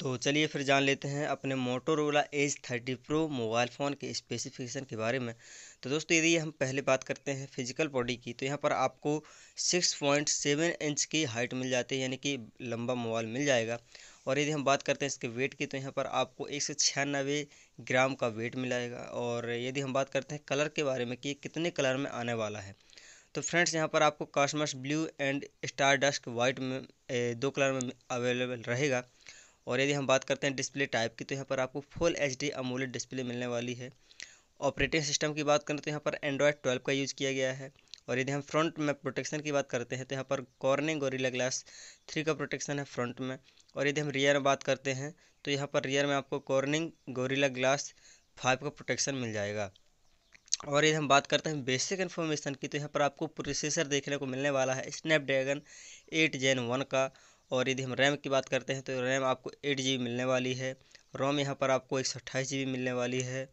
तो चलिए फिर जान लेते हैं अपने Motorola edge thirty pro mobile phone के स्पेसिफिकेशन के बारे में तो दोस्तों यदि हम पहले बात करते हैं फिजिकल बॉडी की तो यहाँ पर आपको सिक्स पॉइंट सेवन इंच की हाइट मिल जाती है यानी कि लंबा मोबाइल मिल जाएगा और यदि हम बात करते हैं इसके वेट की तो यहाँ पर आपको एक सौ ग्राम का वेट मिलाएगा और यदि हम बात करते हैं कलर के बारे में कि कितने कलर में आने वाला है तो फ्रेंड्स यहाँ पर आपको cosmos blue and star dusk white में दो कलर में अवेलेबल रहेगा और यदि हम बात करते हैं डिस्प्ले टाइप की तो यहाँ पर आपको फुल एच डी डिस्प्ले मिलने वाली है ऑपरेटिंग सिस्टम की बात करें तो यहाँ पर एंड्रॉयड ट्वेल्व का यूज़ किया गया है और यदि हम फ्रंट में प्रोटेक्शन की बात करते हैं तो यहाँ पर कॉर्निंग गोरिल्ला ग्लास थ्री का प्रोटेक्शन है फ्रंट में और यदि हम रियर में बात करते हैं तो यहाँ पर रियर में आपको कॉर्निंग गोरीला ग्लास फाइव का प्रोटेक्शन मिल जाएगा और यदि हम बात करते हैं बेसिक इन्फॉर्मेशन की तो यहाँ पर आपको प्रोसेसर देखने को मिलने वाला है स्नैपड्रैगन एट जेन वन का और यदि हम रैम की बात करते हैं तो रैम आपको एट जी मिलने वाली है रोम यहाँ पर आपको एक सौ अट्ठाईस जी मिलने वाली है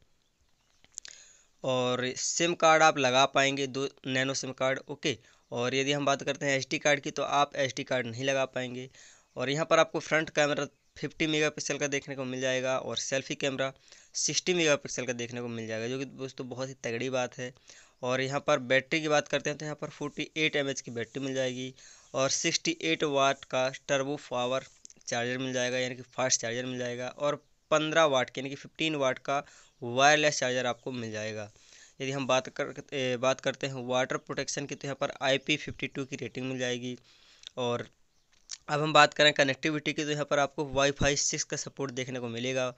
और सिम कार्ड आप लगा पाएंगे दो नैनो सिम कार्ड ओके और यदि हम बात करते हैं एसडी कार्ड की तो आप एसडी कार्ड नहीं लगा पाएंगे और यहाँ पर आपको फ्रंट कैमरा 50 मेगापिक्सल का देखने को मिल जाएगा और सेल्फी कैमरा 60 मेगापिक्सल का देखने को मिल जाएगा जो कि दोस्तों बहुत ही तगड़ी बात है और यहाँ पर बैटरी की बात करते हैं तो यहाँ पर एट एम की बैटरी मिल जाएगी और सिक्सटी एट वाट का टर्बो पावर चार्जर मिल जाएगा यानी कि फास्ट चार्जर मिल जाएगा और पंद्रह वाट के यानी कि फिफ्टीन वाट का वायरलेस चार्जर आपको मिल जाएगा यदि हम बात कर ए, बात करते हैं वाटर प्रोटेक्शन की तो यहाँ पर आई पी फिफ्टी टू की रेटिंग मिल जाएगी और अब हम बात करें कनेक्टिविटी की तो यहाँ पर आपको वाईफाई सिक्स का सपोर्ट देखने को मिलेगा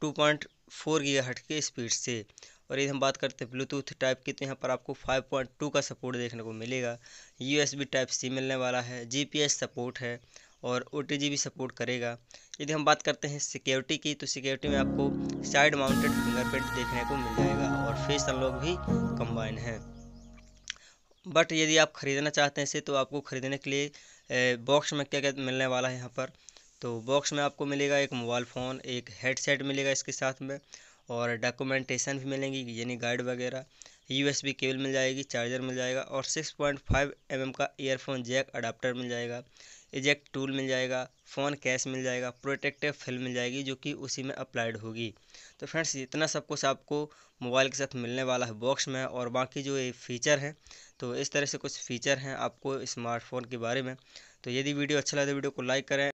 टू पॉइंट फोर गीगा हट की स्पीड से और यदि हम बात करते हैं ब्लूटूथ टाइप की तो यहाँ पर आपको 5.2 का सपोर्ट देखने को मिलेगा यूएसबी टाइप सी मिलने वाला है जीपीएस सपोर्ट है और ओ भी सपोर्ट करेगा यदि हम बात करते हैं सिक्योरिटी की तो सिक्योरिटी में आपको साइड माउंटेड फिंगरप्रिंट देखने को मिल जाएगा और फेस अनलॉक भी कम्बाइन है बट यदि आप ख़रीदना चाहते हैं इसे तो आपको ख़रीदने के लिए बॉक्स में क्या क्या मिलने वाला है यहाँ पर तो बॉक्स में आपको मिलेगा एक मोबाइल फ़ोन एक हेडसेट मिलेगा इसके साथ में और डॉक्यूमेंटेशन भी मिलेंगी यानी गाइड वगैरह यूएसबी केबल मिल जाएगी चार्जर मिल जाएगा और 6.5 पॉइंट mm का ईयरफोन जैक अडाप्टर मिल जाएगा इजेक्ट टूल मिल जाएगा फ़ोन कैश मिल जाएगा प्रोटेक्टिव फिल्म मिल जाएगी जो कि उसी में अप्लाइड होगी तो फ्रेंड्स इतना सब कुछ आपको मोबाइल के साथ मिलने वाला है बॉक्स में और बाकी जो ये फीचर हैं तो इस तरह से कुछ फीचर हैं आपको स्मार्टफोन के बारे में तो यदि वीडियो अच्छा लगे तो वीडियो को लाइक करें